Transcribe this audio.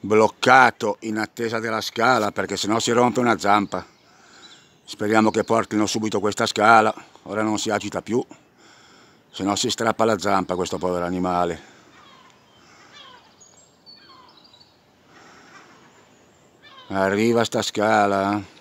bloccato in attesa della scala perché sennò si rompe una zampa. Speriamo che portino subito questa scala, ora non si agita più, sennò si strappa la zampa questo povero animale. Arriva sta scala. Eh?